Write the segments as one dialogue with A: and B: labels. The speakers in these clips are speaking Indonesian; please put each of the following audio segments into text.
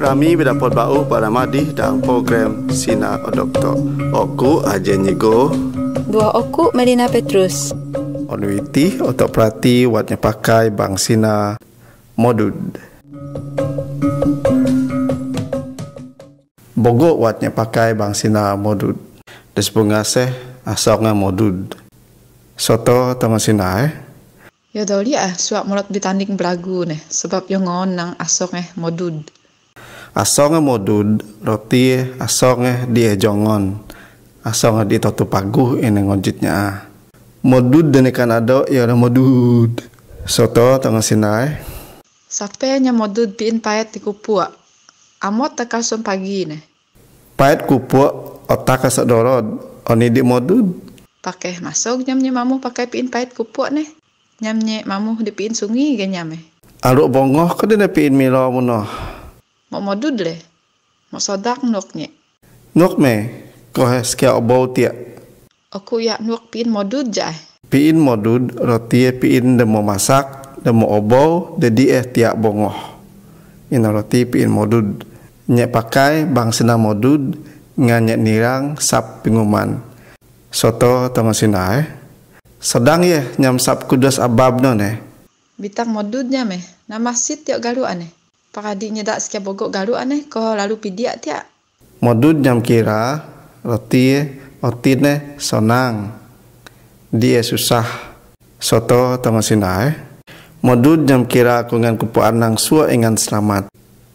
A: Rami pot bau pada madi dan program Sina Doktor. Oku aja nyego.
B: Dua oku Melina Petrus.
A: Onwiti atau prati watnya pakai bang Sina modud. Bogo watnya pakai bang Sina modud. Desbungase asal modud. soto tamasina eh
B: Yo ya doli ah suap mulut ditanding belagu nih. sebab yang ngonang asong eh modud.
A: Asong eh modud roti eh asong eh dia jongon. Asong eh di tutup paguh ini ngojitnya ah. Modud dene Kanada ya ada modud. Soto tengah sinai.
B: Sape nya modud bin paet di kupua. Amot tekasum pagi nih.
A: Paet kupua otak kasadorod. Oni di modud
B: pakai masuk nyamnya mamu pakai pin pahit kupuk nih nyamnya mamu dipiin sungi ge me.
A: Aduk bongoh kau dia pin milo muno
B: mau modud le mau sodak noknya
A: nok me kau kohe skia obau tia
B: aku ya nok pin modud jai e.
A: Pin modud roti e pin demo masak demo obau dedi eh tia bongoh ina roti piin modud nyek pakai bang sena modud nganyek nirang sap pinguman soto tamasinae sedang ye nyam sab kudas ababno ne
B: bitang modudnya meh nama sit tiak garu aneh paradi nyedak skia bogok garu aneh ko lalu pidiak tiak
A: modud nyam kira roti otine sonang dia susah soto tamasinae modud nyam kira kungan kupuan nang suo ingan selamat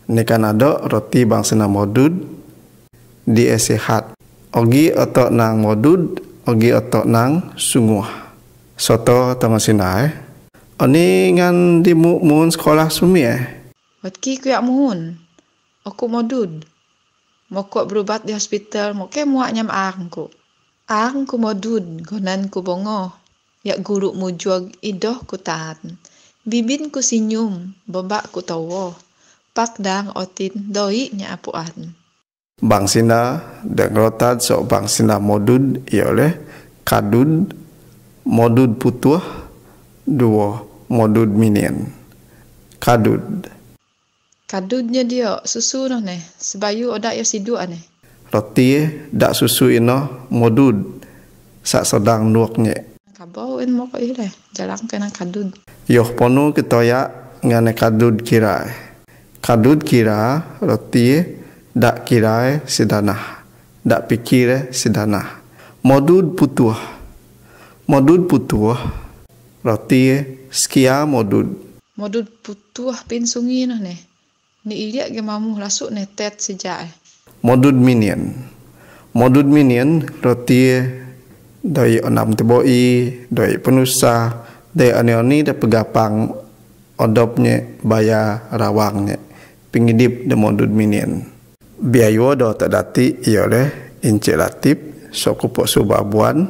A: Nikan ado roti bangsana modud dia sehat ogi atau nang modud ogi atau nang sungguh, soto tamasina sinai, oni ngan di mun sekolah sumi eh
B: watki kuyak muhun aku modud mokok berubat di hospital moke muak nyam angku, angku modud gonan ku bongo yak guru mujuag idoh ku tahan bibin ku sinyum, bebak ku tawo pak dang otin doi nya apuan
A: bangsina dengrotad so bangsina modud ya oleh kadud modud putuh dua modud minian kadud
B: kadudnya dia susu noh ne sebayu odak ya sidua ane
A: roti dak susu ino modud sak sedang nuaknya
B: kabau in mo ko ile jalan kena kadud
A: yoh ponu kita ya ngane kadud kira kadud kira roti dak kira sedana, dak pikir sedana. modud putuah modud putuah roti e, skia modud
B: modud putuah pin sungi no ne ni ilia ge mamu lasuk ne tet sejae
A: modud minion modud minion roti e, doi onam teboi doi penusa doi aneoni da pegapang odopnya bayar rawangnya pingidip de modud minion biaya do tak dati iya oleh inci latif soku pok subabuan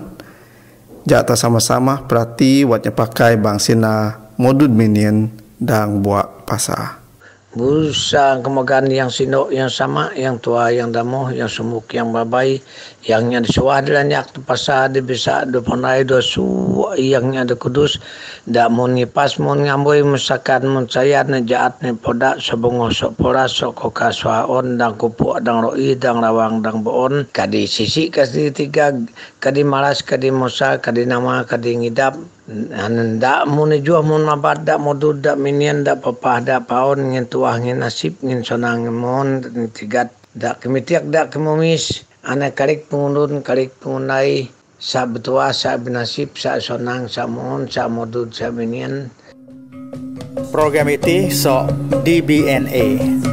A: jata sama-sama perhati watnya pakai bangsina modud minion dan buat pasah
C: Busa kemegahan yang sinok yang sama yang tua yang damo yang semuk yang babai yang yang disuah dan yak pasah di bisa do ponai do su yang yang de kudus tak mun nyipas mun ngamboi mesakan mun saya ne jaat ne poda sobongo sok pora sok koka on dan kupu dan roi dan rawang dan boon kadi sisi kadi tiga kadi malas kadi musa kadi nama kadi ngidap anan dak mau juah mun mabad dak modu dak minian dak papah dak paon ngin tuah ngin nasib ngin sonang mohon tigat dak kemitiak dak kemumis anak karik pengundur karik pengundai sa betua sa benasib sa sonang sa mon sa modu sa minian program itu so DBNA